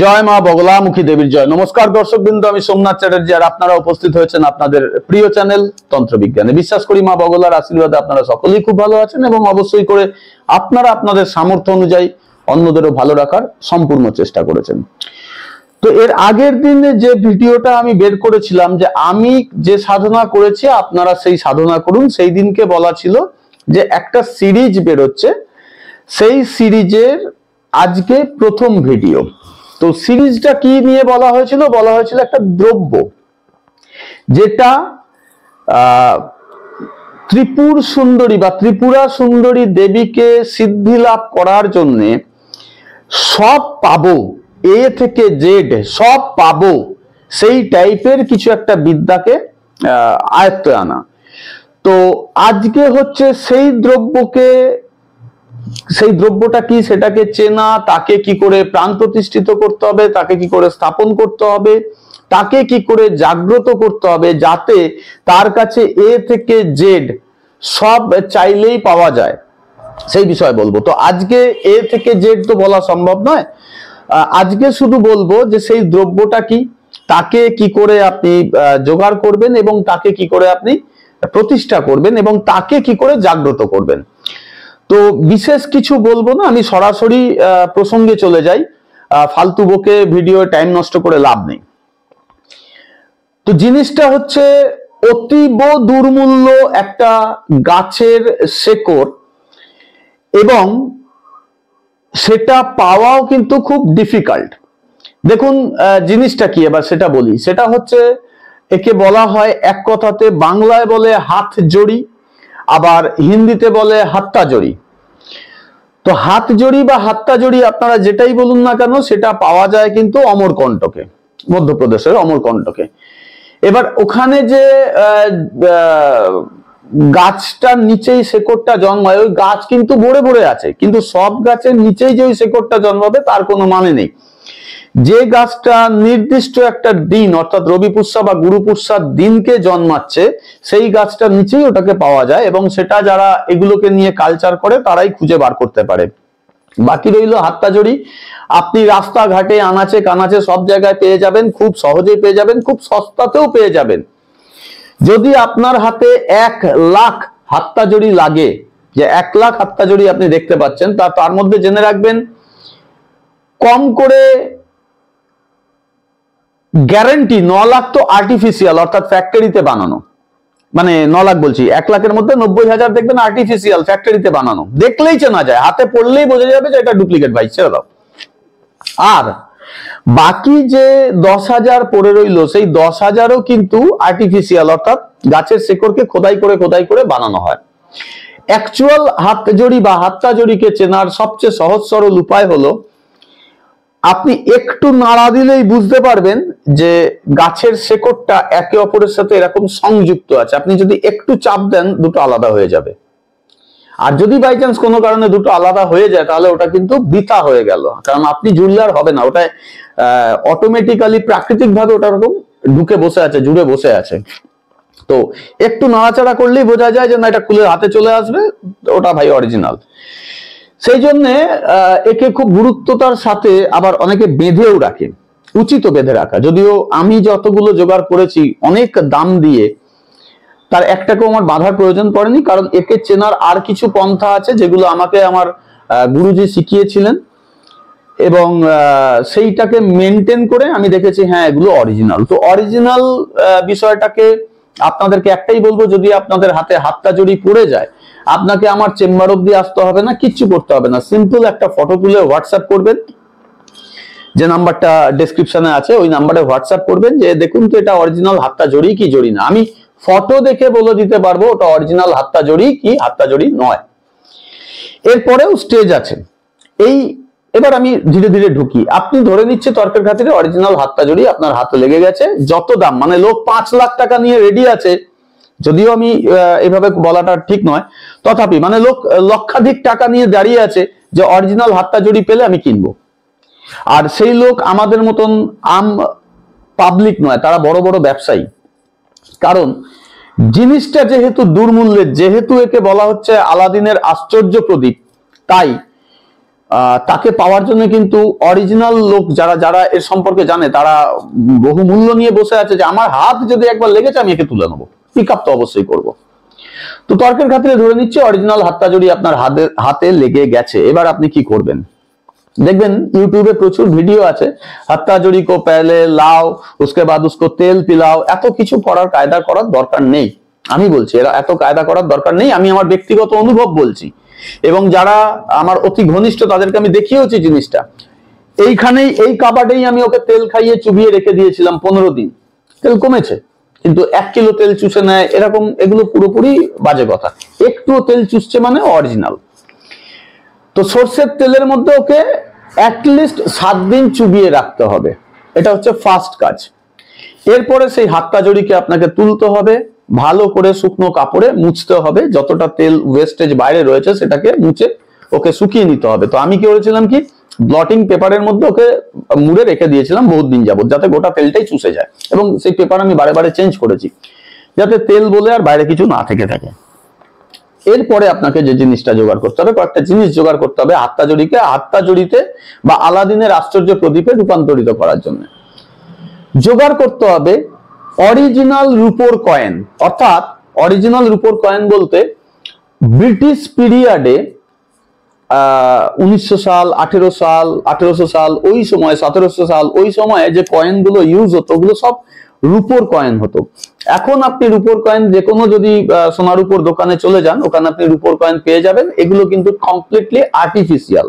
জয় মা বগলামুখী দেবীর জয় নমস্কার দর্শক বিন্দু আমি সোমনাথ চ্যাটার্জি আর আপনারা উপস্থিত হয়েছেন আপনাদের প্রিয় চ্যানেল তন্ত্রবিজ্ঞানে বিশ্বাস করি মা বগলার আশীর্বাদে আপনারা সকলেই খুব ভালো আছেন এবং অবশ্যই করে আপনারা আপনাদের সামর্থ্য অনুযায়ী অন্যদেরও ভালো রাখার সম্পূর্ণ চেষ্টা করেছেন তো এর আগের দিনে যে ভিডিওটা আমি বের করেছিলাম যে আমি যে সাধনা করেছি আপনারা সেই সাধনা করুন সেই দিনকে বলা ছিল যে একটা সিরিজ বেরোচ্ছে সেই সিরিজের আজকে প্রথম ভিডিও তো সিরিজটা কি নিয়ে বলা হয়েছিল বলা হয়েছিল একটা দ্রব্য যেটা ত্রিপুর সুন্দরী বা ত্রিপুরা সুন্দরী দেবীকে সিদ্ধি লাভ করার জন্যে সব পাবো এ থেকে জেড সব পাবো সেই টাইপের কিছু একটা বিদ্যাকে আয়ত্ত আনা তো আজকে হচ্ছে সেই দ্রব্যকে সেই দ্রব্যটা কি সেটাকে চেনা তাকে কি করে প্রাণ প্রতিষ্ঠিত করতে হবে তাকে কি করে স্থাপন করতে হবে তাকে কি করে জাগ্রত করতে হবে যাতে তার কাছে এ থেকে জেড সব চাইলেই পাওয়া যায় সেই বিষয়ে বলবো তো আজকে এ থেকে জেড তো বলা সম্ভব নয় আজকে শুধু বলবো যে সেই দ্রব্যটা কি তাকে কি করে আপনি জোগাড় করবেন এবং তাকে কি করে আপনি প্রতিষ্ঠা করবেন এবং তাকে কি করে জাগ্রত করবেন তো বিশেষ কিছু বলবো না আমি সরাসরি প্রসঙ্গে চলে যাই ফালতু বকে ভিডিও টাইম নষ্ট করে লাভ নেই তো জিনিসটা হচ্ছে অতীব দুর্মূল্য একটা গাছের শেকড় এবং সেটা পাওয়াও কিন্তু খুব ডিফিকাল্ট দেখুন জিনিসটা কি এবার সেটা বলি সেটা হচ্ছে একে বলা হয় এক কথাতে বাংলায় বলে হাত জড়ি আবার হিন্দিতে বলে হাত্তাজড়ি তো হাত জড়ি বা হাত্তা জড়ি আপনারা যেটাই বলুন না কেন সেটা পাওয়া যায় কিন্তু অমরকণ্টকে মধ্যপ্রদেশের অমরকণ্টকে এবার ওখানে যে গাছটার নিচেই শেকড়টা জন্মায় ওই গাছ কিন্তু ভরে ভরে আছে কিন্তু সব গাছের নিচেই যে ওই শেকড়টা জন্মাবে তার কোনো মানে নেই যে গাছটা নির্দিষ্ট একটা দিন অর্থাৎ রবি পুষ্যা বা গুরু পুষ্যার দিনকে জন্মাচ্ছে সেই গাছটার নিচেই ওটাকে পাওয়া যায় এবং সেটা যারা এগুলোকে নিয়ে কালচার করে তারাই খুঁজে বার করতে পারে বাকি রইল হাত্তাজড়ি আপনি রাস্তাঘাটে আনাচে কানাচে সব জায়গায় পেয়ে যাবেন খুব সহজেই পেয়ে যাবেন খুব সস্তাতেও পেয়ে যাবেন যদি আপনার হাতে এক লাখ হাত্তাজড়ি লাগে যে এক লাখ হাত্তাজড়ি আপনি দেখতে পাচ্ছেন তা তার মধ্যে জেনে রাখবেন কম করে গ্যারেন্টি ন লাখ তো আর্টিফিশিয়াল অর্থাৎ ফ্যাক্টরিতে বানানো মানে ন লাখ বলছি এক লাখের মধ্যে নব্বই হাজার দেখবেন আর্টিফিশিয়াল ফ্যাক্টরিতে বানানো দেখলেই চেনা যায় হাতে পড়লেই বোঝা যাবে যে এটা ডুপ্লিকেট বাইক ছেড়ে দাও আর বাকি যে দশ হাজার পড়ে রইল সেই দশ হাজারও কিন্তু আর্টিফিশিয়াল অর্থাৎ গাছের শেকড়কে খোদাই করে খোদাই করে বানানো হয় অ্যাকচুয়াল হাত জড়ি বা হাতটা জড়িকে চেনার সবচেয়ে সহজ সরল উপায় হলো আপনি একটু নাড়া দিলেই বুঝতে পারবেন যে গাছের শেকড়টা একে অপরের সাথে এরকম সংযুক্ত আছে আপনি যদি একটু চাপ দেন দুটো আলাদা হয়ে যাবে আর যদি বাই চান্স কোনো কারণে দুটো আলাদা হয়ে যায় তাহলে ওটা কিন্তু বৃথা হয়ে গেল কারণ আপনি জুড়লার হবে না ওটা অটোমেটিক্যালি প্রাকৃতিকভাবে ওটা ওরকম ঢুকে বসে আছে জুড়ে বসে আছে তো একটু নাড়াচাড়া করলেই বোঝা যায় যে না এটা খুলে হাতে চলে আসবে ওটা ভাই অরিজিনাল সেই জন্যে একে খুব গুরুত্বতার সাথে আবার অনেকে বেঁধেও রাখে উচিত বেঁধে রাখা যদিও আমি যতগুলো জোগাড় করেছি অনেক দাম দিয়ে তার একটাকেও আমার বাধার প্রয়োজন পড়েনি কারণ একে চেনার আর কিছু পন্থা আছে যেগুলো আমাকে আমার গুরুজি শিখিয়েছিলেন এবং সেইটাকে মেনটেন করে আমি দেখেছি হ্যাঁ এগুলো অরিজিনাল তো অরিজিনাল বিষয়টাকে আপনাদেরকে একটাই বলবো যদি আপনাদের হাতে হাতটা জড়ি পড়ে যায় আপনাকে আমার চেম্বার অব্দি আসতে হবে না কিচ্ছু করতে হবে না সিম্পল একটা ফটো তুলে হোয়াটসঅ্যাপ করবেন যে নাম্বারটা ডেসক্রিপশনে আছে ওই নাম্বারে হোয়াটসঅ্যাপ করবেন যে দেখুন তো এটা অরিজিনাল হাতটা জড়ি কি জড়ি না আমি ফটো দেখে বলে দিতে পারবো ওটা অরিজিনাল হাতটা জড়ি কি হাতটা জড়ি নয় এরপরেও স্টেজ আছে এই এবার আমি ধীরে ধীরে ঢুকি আপনি ধরে নিচ্ছে তর্কের খাতিরে অরিজিনাল হাতটা জড়ি আপনার হাতে লেগে গেছে যত দাম মানে লোক পাঁচ লাখ টাকা নিয়ে রেডি আছে যদিও আমি এভাবে বলাটা ঠিক নয় তথাপি মানে লোক লক্ষাধিক টাকা নিয়ে দাঁড়িয়ে আছে যে অরিজিনাল হাত্তা জড়ি পেলে আমি কিনবো আর সেই লোক আমাদের মতন আম পাবলিক নয় তারা বড় বড় ব্যবসায়ী কারণ জিনিসটা যেহেতু দুর্মূল্যের যেহেতু একে বলা হচ্ছে আলাদিনের আশ্চর্য প্রদীপ তাই তাকে পাওয়ার জন্য কিন্তু অরিজিনাল লোক যারা যারা এর সম্পর্কে জানে তারা বহু মূল্য নিয়ে বসে আছে যে আমার হাত যদি একবার লেগেছে আমি একে তুলে নেবো পিক আপ তো অবশ্যই করব তো তর্কের খাতিরে ধরে নিচ্ছে অরিজিনাল হাতটা যদি আপনার হাতে হাতে লেগে গেছে এবার আপনি কি করবেন দেখবেন ইউটিউবে প্রচুর ভিডিও আছে হাত্তা জড়ি কো পেলে লাও উসকে বাদ উসকো তেল পিলাও এত কিছু করার কায়দা করার দরকার নেই আমি বলছি এরা এত কায়দা করার দরকার নেই আমি আমার ব্যক্তিগত অনুভব বলছি এবং যারা আমার অতি ঘনিষ্ঠ তাদেরকে আমি দেখিয়েছি জিনিসটা এইখানেই এই কাবাডেই আমি ওকে তেল খাইয়ে চুবিয়ে রেখে দিয়েছিলাম পনেরো দিন তেল কমেছে কিন্তু এক কিলো তেল চুষে নেয় এরকম এগুলো পুরোপুরি বাজে কথা একটু তেল চুষছে মানে অরিজিনাল তো সর্ষের তেলের মধ্যে ওকে অ্যাটলিস্ট সাত দিন চুবিয়ে রাখতে হবে এটা হচ্ছে ফার্স্ট কাজ এরপরে সেই হাতটা জড়িকে আপনাকে তুলতে হবে ভালো করে শুকনো কাপড়ে মুছতে হবে যতটা তেল ওয়েস্টেজ বাইরে রয়েছে সেটাকে মুছে ওকে শুকিয়ে নিতে হবে তো আমি কি করেছিলাম কি ব্লটিং পেপারের মধ্যে ওকে মুড়ে রেখে দিয়েছিলাম বহুত দিন যাবত যাতে গোটা তেলটাই চুষে যায় এবং সেই পেপার আমি বারে বারে চেঞ্জ করেছি যাতে তেল বলে আর বাইরে কিছু না থেকে থাকে এরপরে আপনাকে যে জিনিসটা জোগাড় করতে হবে কয়েকটা জিনিস জোগাড় করতে হবে আত্মাজড়িকে আত্মাজড়িতে বা আলাদিনের আশ্চর্য প্রদীপে রূপান্তরিত করার জন্য জোগাড় করতে হবে অরিজিনাল রূপোর কয়েন অর্থাৎ অরিজিনাল রূপোর কয়েন বলতে ব্রিটিশ পিরিয়ডে উনিশশো সাল আঠেরো সাল আঠেরোশো সাল ওই সময় সতেরোশো সাল ওই সময়ে যে কয়েনগুলো ইউজ হতো ওগুলো সব রূপোর কয়েন হতো এখন আপনি রূপোর কয়েন যে কোনো যদি সোনার উপর দোকানে চলে যান ওখানে আপনি রূপোর কয়েন পেয়ে যাবেন এগুলো কিন্তু কমপ্লিটলি আর্টিফিসিয়াল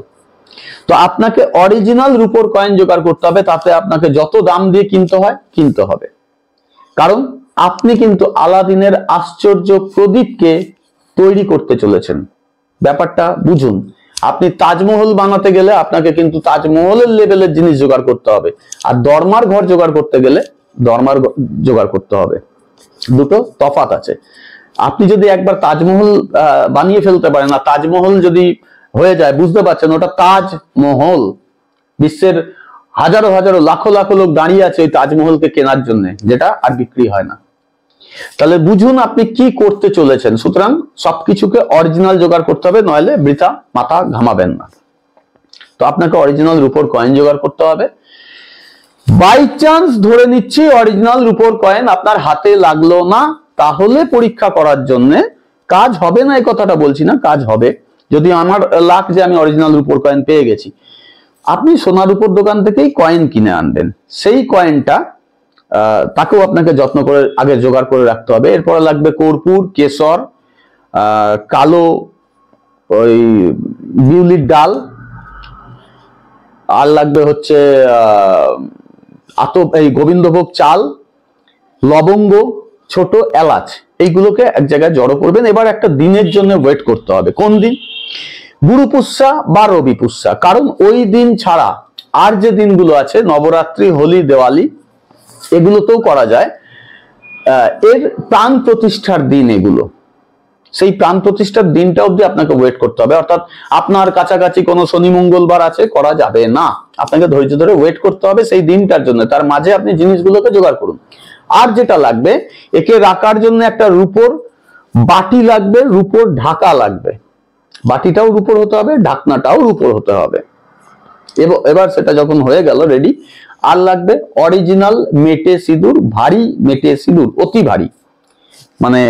তো আপনাকে অরিজিনাল রূপোর কয়েন জোগাড় করতে হবে তাতে আপনাকে যত দাম দিয়ে কিনতে হয় কিনতে হবে কারণ আপনি কিন্তু আলাদিনের আশ্চর্য প্রদীপকে তৈরি করতে চলেছেন ব্যাপারটা বুঝুন আপনি তাজমহল বানাতে গেলে আপনাকে কিন্তু তাজমহলের লেভেলের জিনিস জোগাড় করতে হবে আর দরমার ঘর জোগাড় করতে গেলে দরমার জোগাড় করতে হবে দুটো তফাত আছে আপনি যদি একবার তাজমহল বানিয়ে ফেলতে পারেন না তাজমহল যদি হয়ে যায় বুঝতে পারছেন ওটা তাজমহল বিশ্বের হাজারো হাজারো লাখো লাখো লোক দাঁড়িয়ে আছে ওই তাজমহলকে কেনার জন্য যেটা আর বিক্রি হয় না তাহলে বুঝুন আপনি কি করতে চলেছেন সুতরাং সবকিছুকে অরিজিনাল জোগাড় করতে হবে নইলে বৃথা মাথা ঘামাবেন না তো আপনাকে অরিজিনাল রূপোর কয়েন জোগাড় করতে হবে বাই চান্স ধরে নিচ্ছি অরিজিনাল রূপোর কয়েন আপনার হাতে লাগলো না তাহলে পরীক্ষা করার জন্য কাজ হবে না এই কথাটা বলছি না কাজ হবে যদি আমার লাখ যে আমি অরিজিনাল রূপোর কয়েন পেয়ে গেছি আপনি সোনার রূপোর দোকান থেকেই কয়েন কিনে আনবেন সেই কয়েনটা তাকেও আপনাকে যত্ন করে আগে জোগাড় করে রাখতে হবে এরপরে লাগবে কর্পূর কেশর কালো ওই বিউলির ডাল আর লাগবে হচ্ছে আহ এই গোবিন্দভোগ চাল লবঙ্গ ছোট এলাচ এইগুলোকে এক জায়গায় জড়ো করবেন এবার একটা দিনের জন্য ওয়েট করতে হবে কোন দিন গুরু পুষা বা রবি পুষা কারণ ওই দিন ছাড়া আর যে দিনগুলো আছে নবরাত্রি হোলি দেওয়ালি এগুলোতেও করা যায় এর প্রাণ প্রতিষ্ঠার দিন এগুলো সেই প্রাণ প্রতিষ্ঠার দিনটা অবধি আপনাকে ওয়েট করতে হবে অর্থাৎ আপনার কাছাকাছি কোনো শনি মঙ্গলবার আছে করা যাবে না আপনাকে ধৈর্য ধরে ওয়েট করতে হবে সেই দিনটার জন্য তার মাঝে আপনি জিনিসগুলোকে জোগাড় করুন আর যেটা লাগবে একে রাখার জন্য একটা রূপোর বাটি লাগবে রূপোর ঢাকা লাগবে বাটিটাও রূপোর হতে হবে ঢাকনাটাও রূপোর হতে হবে এবার সেটা যখন হয়ে গেল রেডি আর লাগবে অরিজিনাল মেটে সিঁদুর ভারী মেটে সিঁদুর অতি ভারী মানে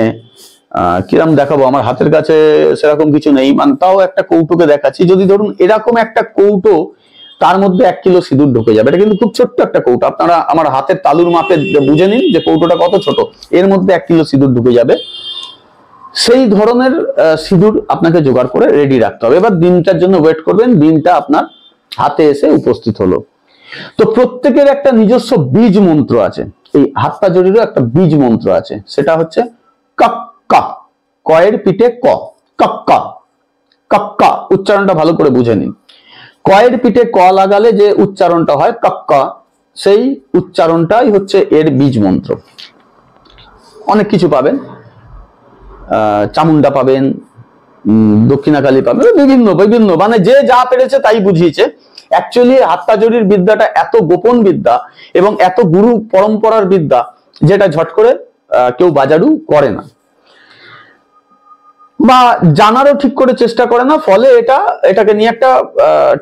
কিরম দেখাবো আমার হাতের কাছে সেরকম কিছু নেই মানে তাও একটা কৌটোকে দেখাচ্ছি যদি ধরুন এরকম একটা কৌটো তার মধ্যে এক কিলো সিঁদুর ঢুকে যাবে এটা কিন্তু খুব ছোট্ট একটা কৌটো আপনারা আমার হাতের তালুর মাপে বুঝে নিন যে কৌটোটা কত ছোট এর মধ্যে এক কিলো সিঁদুর ঢুকে যাবে সেই ধরনের সিঁদুর আপনাকে জোগাড় করে রেডি রাখতে হবে এবার দিনটার জন্য ওয়েট করবেন দিনটা আপনার হাতে এসে উপস্থিত হলো তো প্রত্যেকের একটা নিজস্ব বীজ মন্ত্র আছে এই হাতটা জড়িরও একটা বীজ মন্ত্র আছে সেটা হচ্ছে কক্কা কয়ের পিঠে ক কক্কা কক্কা উচ্চারণটা ভালো করে বুঝে নিন কয়ের পিঠে ক লাগালে যে উচ্চারণটা হয় কক্কা সেই উচ্চারণটাই হচ্ছে এর বীজ মন্ত্র অনেক কিছু পাবেন চামুন্ডা পাবেন দক্ষিণাকালী পাবেন বিভিন্ন বিভিন্ন মানে যে যা পেরেছে তাই বুঝিয়েছে অ্যাকচুয়ালি হাত্তাজরির বিদ্যাটা এত গোপন বিদ্যা এবং এত গুরু পরম্পরার বিদ্যা যেটা ঝট করে কেউ বাজারু করে না বা জানারও ঠিক করে চেষ্টা করে না ফলে এটা এটাকে নিয়ে একটা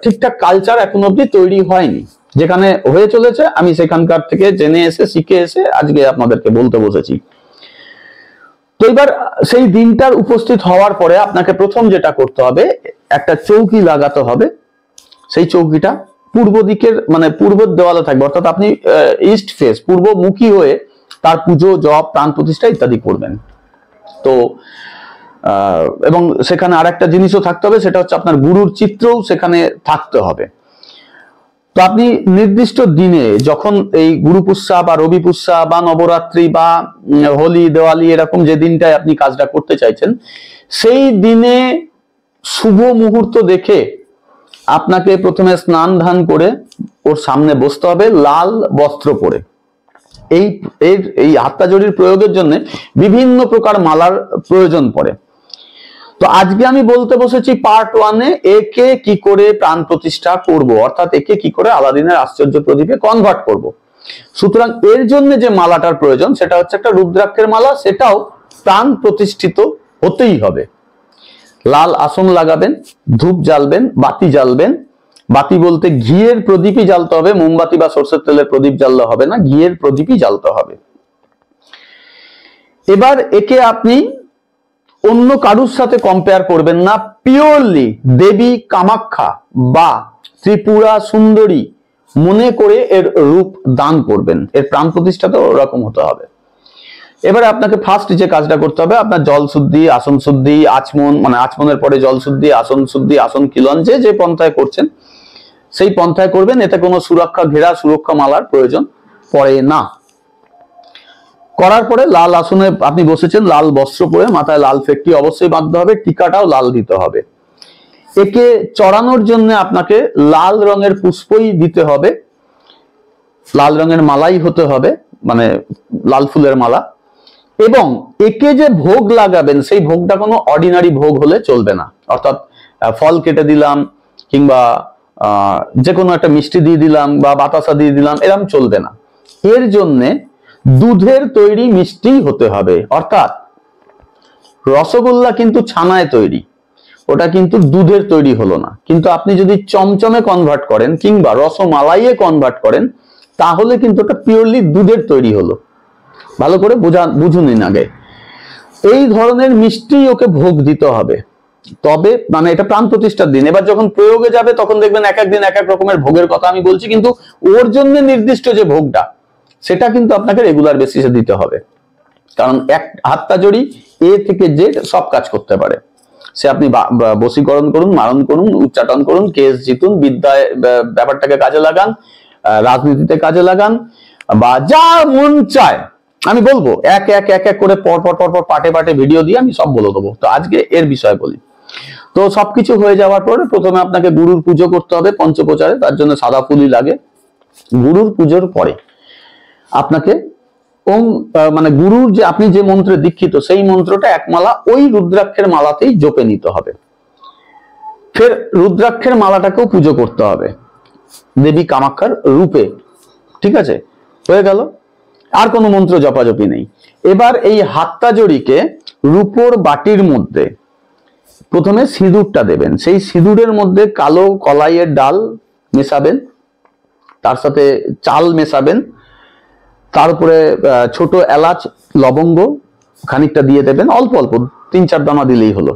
ঠিকঠাক কালচার এখন অব্দি তৈরি হয়নি যেখানে হয়ে চলেছে আমি সেখানকার থেকে জেনে এসে শিখে এসে আজকে আপনাদেরকে বলতে বসেছি তো এবার সেই দিনটার উপস্থিত হওয়ার পরে আপনাকে প্রথম যেটা করতে হবে একটা চৌকি লাগাতে হবে সেই চৌকিটা পূর্ব দিকের মানে পূর্ব দেওয়ালে থাকবে অর্থাৎ আপনি ইস্ট ফেস পূর্বমুখী হয়ে তার পুজো জব প্রাণ প্রতিষ্ঠা ইত্যাদি করবেন তো এবং সেখানে আর একটা জিনিসও থাকতে হবে সেটা হচ্ছে আপনার গুরুর চিত্রও সেখানে থাকতে হবে তো আপনি নির্দিষ্ট দিনে যখন এই গুরু পুষ্যা বা রবি পুষ্যা বা নবরাত্রি বা হোলি দেওয়ালি এরকম যে দিনটায় আপনি কাজটা করতে চাইছেন সেই দিনে শুভ মুহূর্ত দেখে আপনাকে প্রথমে স্নান ধান করে ওর সামনে বসতে হবে লাল বস্ত্র পরে এই এর এই হাত্তাজড়ির প্রয়োগের জন্য বিভিন্ন প্রকার মালার প্রয়োজন পড়ে তো আজকে আমি বলতে বসেছি পার্ট ওয়ানে একে কি করে প্রাণ প্রতিষ্ঠা করব অর্থাৎ একে কি করে আলাদিনের আশ্চর্য প্রদীপে কনভার্ট করব। সুতরাং এর জন্য যে মালাটার প্রয়োজন সেটা হচ্ছে একটা রুদ্রাক্ষের মালা সেটাও প্রাণ প্রতিষ্ঠিত হতেই হবে লাল আসন লাগাবেন ধূপ জ্বালবেন বাতি জ্বালবেন বাতি বলতে ঘিয়ের প্রদীপই জ্বালতে হবে মোমবাতি বা সর্ষের তেলের প্রদীপ জ্বাললে হবে না ঘিয়ের প্রদীপই জ্বালতে হবে এবার একে আপনি অন্য কারুর সাথে কম্পেয়ার করবেন না পিওরলি দেবী কামাখ্যা বা ত্রিপুরা সুন্দরী মনে করে এর রূপ দান করবেন এর প্রাণ প্রতিষ্ঠা তো ওরকম হতে হবে এবারে আপনাকে ফার্স্ট যে কাজটা করতে হবে আপনার জল শুদ্ধি আসন শুদ্ধি আচমন মানে আচমনের পরে জল শুদ্ধি আসন শুদ্ধি আসন কিলন যে যে পন্থায় করছেন সেই পন্থায় করবেন এতে কোনো সুরক্ষা ঘেরা সুরক্ষা মালার প্রয়োজন পড়ে না করার পরে লাল আসনে আপনি বসেছেন লাল বস্ত্র পরে মাথায় লাল ফেকটি অবশ্যই বাঁধতে হবে টিকাটাও লাল দিতে হবে একে চড়ানোর জন্য আপনাকে লাল রঙের পুষ্পই দিতে হবে লাল রঙের মালাই হতে হবে মানে লাল ফুলের মালা এবং একে যে ভোগ লাগাবেন সেই ভোগটা কোনো অর্ডিনারি ভোগ হলে চলবে না অর্থাৎ ফল কেটে দিলাম কিংবা যে কোনো একটা মিষ্টি দিয়ে দিলাম বা বাতাসা দিয়ে দিলাম এরম চলবে না এর জন্যে দুধের তৈরি মিষ্টি হতে হবে অর্থাৎ রসগোল্লা কিন্তু ছানায় তৈরি ওটা কিন্তু দুধের তৈরি হলো না কিন্তু আপনি যদি চমচমে কনভার্ট করেন কিংবা রসমালাইয়ে কনভার্ট করেন তাহলে কিন্তু ওটা পিওরলি দুধের তৈরি হলো ভালো করে বোঝান বুঝুন আগে এই ধরনের মিষ্টি ওকে ভোগ দিতে হবে তবে মানে এটা প্রাণ প্রতিষ্ঠার দিন এবার যখন প্রয়োগে যাবে তখন দেখবেন এক একদিন এক এক রকমের ভোগের কথা আমি বলছি কিন্তু ওর জন্য নির্দিষ্ট যে ভোগটা সেটা কিন্তু আপনাকে রেগুলার বেসিসে দিতে হবে কারণ এক হাতটা জড়ি এ থেকে যে সব কাজ করতে পারে সে আপনি বসীকরণ করুন মারণ করুন উচ্চাটন করুন কেস জিতুন বিদ্যায় ব্যাপারটাকে কাজে লাগান রাজনীতিতে কাজে লাগান বা যা মন চায় আমি বলবো এক এক এক এক করে পর পর পর পর পাটে পাটে ভিডিও দিয়ে আমি সব বলে দেবো তো আজকে এর বিষয় বলি তো সবকিছু হয়ে যাওয়ার পরে প্রথমে আপনাকে গুরুর পুজো করতে হবে পঞ্চপ্রচারে তার জন্য সাদা ফুলই লাগে গুরুর পুজোর পরে আপনাকে ওম মানে গুরুর যে আপনি যে মন্ত্রে দীক্ষিত সেই মন্ত্রটা এক মালা ওই রুদ্রাক্ষের মালাতেই জপে নিতে হবে ফের রুদ্রাক্ষের মালাটাকেও পুজো করতে হবে দেবী কামাক্ষার রূপে ঠিক আছে হয়ে গেল আর কোনো মন্ত্র জপাজপি নেই এবার এই হাতটা জড়িকে রূপোর বাটির মধ্যে প্রথমে সিঁদুরটা দেবেন সেই সিঁদুরের মধ্যে কালো কলাইয়ের ডাল মেশাবেন তার সাথে চাল মেশাবেন তার উপরে ছোট এলাচ লবঙ্গ খানিকটা দিয়ে দেবেন অল্প অল্প তিন চার দামা দিলেই হলো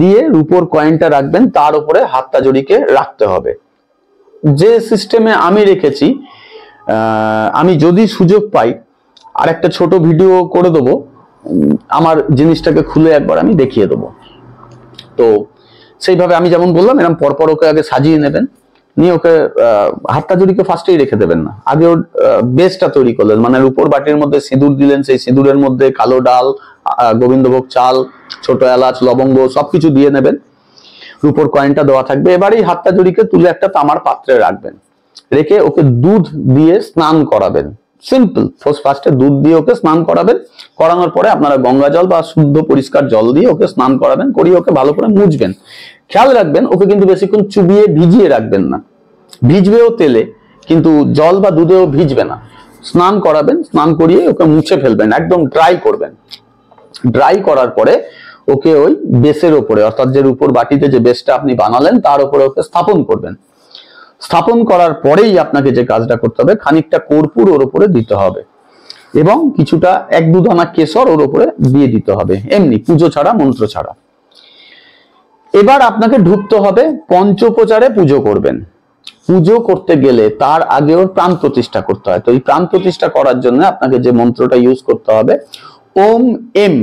দিয়ে রূপোর কয়েনটা রাখবেন তার উপরে হাতটা জড়িকে রাখতে হবে যে সিস্টেমে আমি রেখেছি আমি যদি সুযোগ পাই আর একটা ছোট ভিডিও করে দেবো আমার জিনিসটাকে খুলে একবার আমি দেখিয়ে দেবো তো সেইভাবে আমি যেমন বললাম এরকম পরপর ওকে আগে সাজিয়ে নেবেন নিয়ে ওকে হাতটা জুড়িকে ফার্স্টেই রেখে দেবেন না আগে ওর বেসটা তৈরি করলেন মানে উপর বাটির মধ্যে সিঁদুর দিলেন সেই সিঁদুরের মধ্যে কালো ডাল গোবিন্দভোগ চাল ছোট এলাচ লবঙ্গ সবকিছু দিয়ে নেবেন রুপোর কয়েনটা দেওয়া থাকবে এবারেই হাতটা জুড়িকে তুলে একটা তামার পাত্রে রাখবেন রেখে ওকে দুধ দিয়ে স্নান করাবেন সিম্পল ফার্স্ট ফার্স্টে দুধ দিয়ে ওকে স্নান করাবেন করানোর পরে আপনারা গঙ্গা জল বা শুদ্ধ পরিষ্কার জল দিয়ে ওকে স্নান করাবেন করিয়ে ওকে ভালো করে মুছবেন খেয়াল রাখবেন ওকে কিন্তু বেশিক্ষণ চুবিয়ে ভিজিয়ে রাখবেন না ভিজবেও তেলে কিন্তু জল বা দুধেও ভিজবে না স্নান করাবেন স্নান করিয়ে ওকে মুছে ফেলবেন একদম ড্রাই করবেন ড্রাই করার পরে ওকে ওই বেসের ওপরে অর্থাৎ যে রূপর বাটিতে যে বেসটা আপনি বানালেন তার উপরে ওকে স্থাপন করবেন স্থাপন করার পরেই আপনাকে যে কাজটা করতে হবে খানিকটা কর্পূর ওর উপরে দিতে হবে এবং কিছুটা এক দুধনা কেশর ওর উপরে দিয়ে দিতে হবে এমনি পুজো ছাড়া মন্ত্র ছাড়া এবার আপনাকে ঢুকতে হবে পঞ্চোপচারে পুজো করবেন পুজো করতে গেলে তার আগে ওর প্রাণ প্রতিষ্ঠা করতে হয় তো এই প্রাণ প্রতিষ্ঠা করার জন্য আপনাকে যে মন্ত্রটা ইউজ করতে হবে ওম এম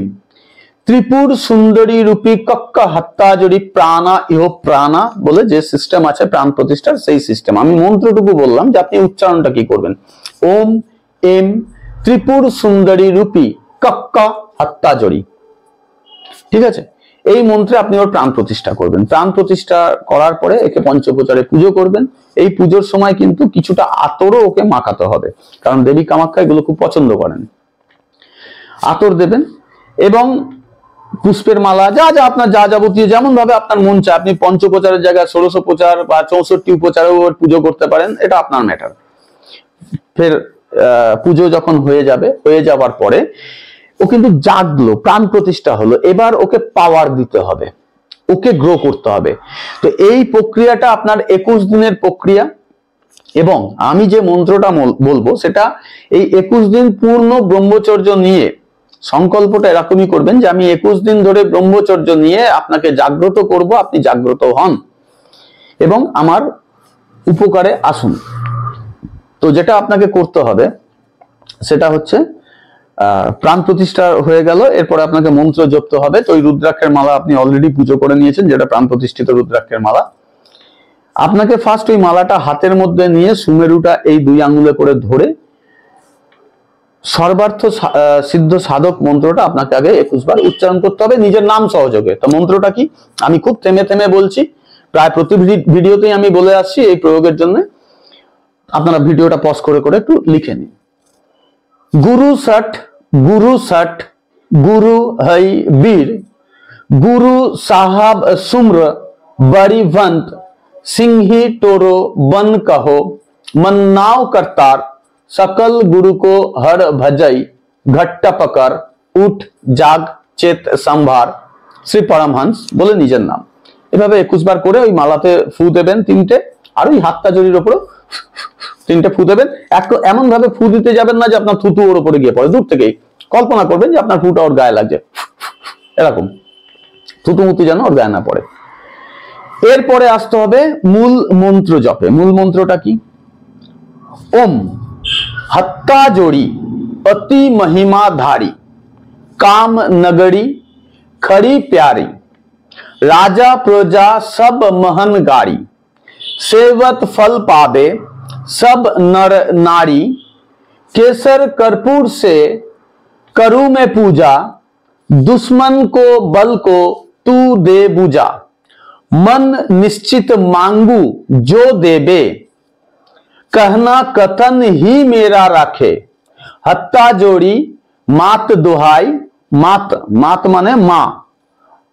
ত্রিপুর সুন্দরী রূপী কক্ক হাত্তাজরি প্রাণা ইহ প্রাণা বলে যে সিস্টেম আছে প্রাণ প্রতিষ্ঠার সেই সিস্টেম আমি মন্ত্রটুকু বললাম যে আপনি উচ্চারণটা কি করবেন ওম এম ত্রিপুর সুন্দরী রূপী কক্ক হাত্তাজরি ঠিক আছে এই মন্ত্রে আপনি ওর প্রাণ প্রতিষ্ঠা করবেন প্রাণ প্রতিষ্ঠা করার পরে একে পঞ্চপ্রচারে পুজো করবেন এই পুজোর সময় কিন্তু কিছুটা আতরও ওকে মাখাতে হবে কারণ দেবী কামাক্ষা এগুলো খুব পছন্দ করেন আতর দেবেন এবং পুষ্পের মালা যা যা আপনার যা যাবতীয় যেমন ভাবে আপনার মন চায় আপনি পঞ্চপ্রচারের জায়গায় ষোড়শ প্রচার বা চৌষট্টি উপচারেও পুজো করতে পারেন এটা আপনার ম্যাটার ফের পুজো যখন হয়ে যাবে হয়ে যাওয়ার পরে ও কিন্তু জাগলো প্রাণ প্রতিষ্ঠা হলো এবার ওকে পাওয়ার দিতে হবে ওকে গ্রো করতে হবে তো এই প্রক্রিয়াটা আপনার একুশ দিনের প্রক্রিয়া এবং আমি যে মন্ত্রটা বলবো সেটা এই একুশ দিন পূর্ণ ব্রহ্মচর্য নিয়ে সংকল্পটা এরকমই করবেন যে আমি একুশ দিন ধরে ব্রহ্মচর্য নিয়ে আপনাকে জাগ্রত করব আপনি জাগ্রত হন এবং আমার উপকারে আসুন তো যেটা আপনাকে করতে হবে সেটা হচ্ছে প্রাণ প্রতিষ্ঠা হয়ে গেল এরপরে আপনাকে মন্ত্র জপতে হবে তো ওই রুদ্রাক্ষের মালা আপনি অলরেডি পুজো করে নিয়েছেন যেটা প্রাণ প্রতিষ্ঠিত রুদ্রাক্ষের মালা আপনাকে ফার্স্ট ওই মালাটা হাতের মধ্যে নিয়ে সুমেরুটা এই দুই আঙুলে করে ধরে সর্বার্থ সিদ্ধ সাধক মন্ত্রটা আপনাকে আগে একুশ বার উচ্চারণ করতে হবে নিজের নাম সহযোগে তো মন্ত্রটা কি আমি খুব থেমে থেমে বলছি প্রায় প্রতি ভিডিওতেই আমি বলে আসছি এই প্রয়োগের জন্য আপনারা ভিডিওটা পজ করে করে একটু লিখে নিন গুরু ষাট গুরু ষট গুরু হই বীর গুরু সাহাব সুম্র বড়িভন্ত সিংহি টোরো বন কাহো মন্নাও কর্তার सकल गुरु को हर भजई घट्ट पकर উঠ জাগ চেত সম্ভার শ্রী পরমহংস বলে নিজের নাম এভাবে একুশ বার করে ওই মালাতে ফু দেবেন তিনটে আর ওই হাতটা জড়ির ওপরে তিনটে ফু দেবেন এক এমন ভাবে ফু দিতে যাবেন না যে আপনার থুতু ওর ওপরে গিয়ে পড়ে দূর থেকেই কল্পনা করবেন যে আপনার ফুটা ওর গায়ে লাগছে এরকম থুতু মুতু যেন ওর গায়ে না পড়ে এরপরে আসতে হবে মূল মন্ত্র জপে মূল মন্ত্রটা কি ওম हत्ता जोड़ी अति महिमा धारी काम नगरी खरी प्यारी राजा प्रजा सब महन गारी सेवत फल पावे सब नर नारी केसर कर्पूर से करू में पूजा दुश्मन को बल को तू दे बुझा मन निश्चित मांगू जो देबे कहना कथन ही मेरा रखे हत्ता जोड़ी मात दोहाई मात मात माने माँ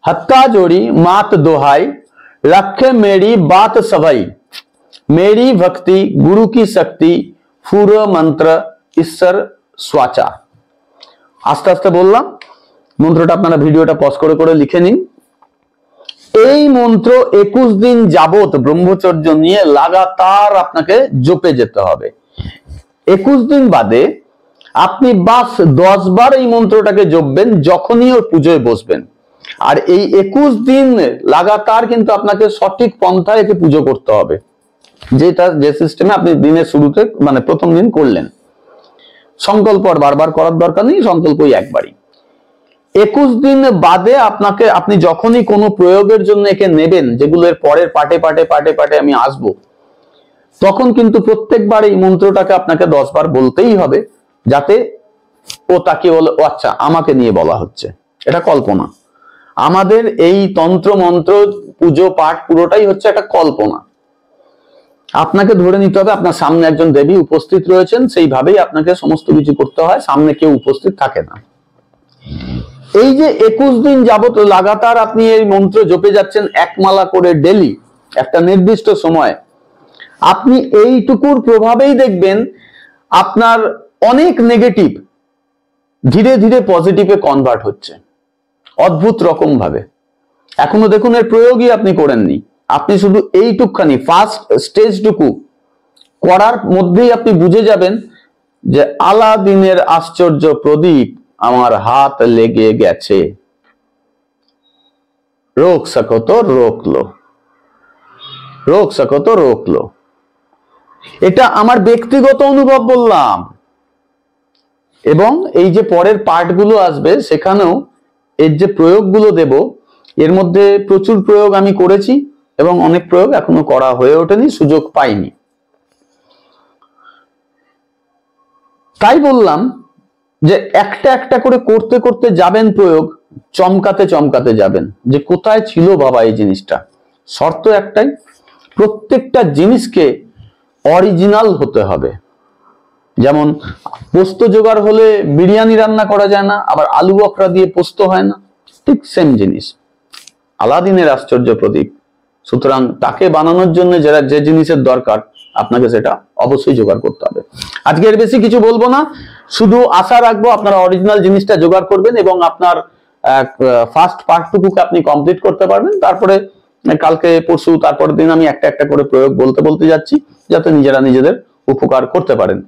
हत्ता जोड़ी मात दोहाई रखे मेरी बात सभई मेरी भक्ति गुरु की शक्ति फूर मंत्र ईश्वर स्वाचा आस्ते आस्ते बोल मंत्रा আপনারা ভিডিওটা পজ করে করে লিখে মন্ত্র একুশ দিন যাবত ব্রহ্মচর্য নিয়ে লাগাতার আপনাকে জপে যেতে হবে একুশ দিন বাদে আপনি বাস দশ বার এই মন্ত্রটাকে জপবেন যখনই ওর পুজোয় বসবেন আর এই একুশ দিন লাগাতার কিন্তু আপনাকে সঠিক পন্থায় একে পুজো করতে হবে যেটা যে সিস্টেমে আপনি দিনের শুরুতে মানে প্রথম দিন করলেন সংকল্প আর বারবার করার দরকার নেই সংকল্পই একবারই একুশ দিন বাদে আপনাকে আপনি যখনই কোনো প্রয়োগের জন্য একে নেবেন যেগুলো এর পরের পাটে পাটে পাটে পাটে আমি আসব তখন কিন্তু প্রত্যেকবার এই মন্ত্রটাকে আপনাকে দশ বার বলতেই হবে যাতে ও তাকে বলে ও আচ্ছা আমাকে নিয়ে বলা হচ্ছে এটা কল্পনা আমাদের এই তন্ত্র মন্ত্র পুজো পাঠ পুরোটাই হচ্ছে একটা কল্পনা আপনাকে ধরে নিতে হবে আপনার সামনে একজন দেবী উপস্থিত রয়েছেন সেইভাবেই আপনাকে সমস্ত কিছু করতে হয় সামনে কেউ উপস্থিত থাকে না এই যে একুশ দিন যাবত লাগাতার আপনি এই মন্ত্র জপে যাচ্ছেন একমালা করে ডেলি একটা নির্দিষ্ট সময় আপনি এইটুকুর প্রভাবেই দেখবেন আপনার অনেক নেগেটিভ ধীরে ধীরে পজিটিভে কনভার্ট হচ্ছে অদ্ভুত রকম ভাবে এখনো দেখুন এর প্রয়োগই আপনি করেননি আপনি শুধু এইটুকখানি ফার্স্ট স্টেজটুকু করার মধ্যেই আপনি বুঝে যাবেন যে আলাদিনের আশ্চর্য প্রদীপ আমার হাত লেগে গেছে রোগ সকত রোকলো রোগ সকত রোকলো এটা আমার ব্যক্তিগত অনুভব বললাম এবং এই যে পরের পার্টগুলো আসবে সেখানেও এর যে প্রয়োগগুলো দেব এর মধ্যে প্রচুর প্রয়োগ আমি করেছি এবং অনেক প্রয়োগ এখনো করা হয়ে ওঠেনি সুযোগ পাইনি তাই বললাম যে একটা একটা করে করতে করতে যাবেন প্রয়োগ চমকাতে চমকাতে যাবেন যে কোথায় ছিল বাবা এই জিনিসটা শর্ত একটাই প্রত্যেকটা জিনিসকে অরিজিনাল হতে হবে যেমন পোস্ত জোগাড় হলে বিরিয়ানি রান্না করা যায় না আবার আলু বকরা দিয়ে পোস্ত হয় না ঠিক সেম জিনিস আলাদিনের আশ্চর্য প্রদীপ সুতরাং তাকে বানানোর জন্য যারা যে জিনিসের দরকার আপনাকে সেটা অবশ্যই জোগাড় করতে হবে আজকে এর বেশি কিছু বলবো না শুধু আশা রাখবো আপনারা অরিজিনাল জিনিসটা জোগাড় করবেন এবং আপনার ফার্স্ট পার্টটুকুকে আপনি কমপ্লিট করতে পারবেন তারপরে কালকে পরশু তারপরের দিন আমি একটা একটা করে প্রয়োগ বলতে বলতে যাচ্ছি যাতে নিজেরা নিজেদের উপকার করতে পারেন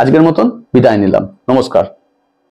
আজকের মতন বিদায় নিলাম নমস্কার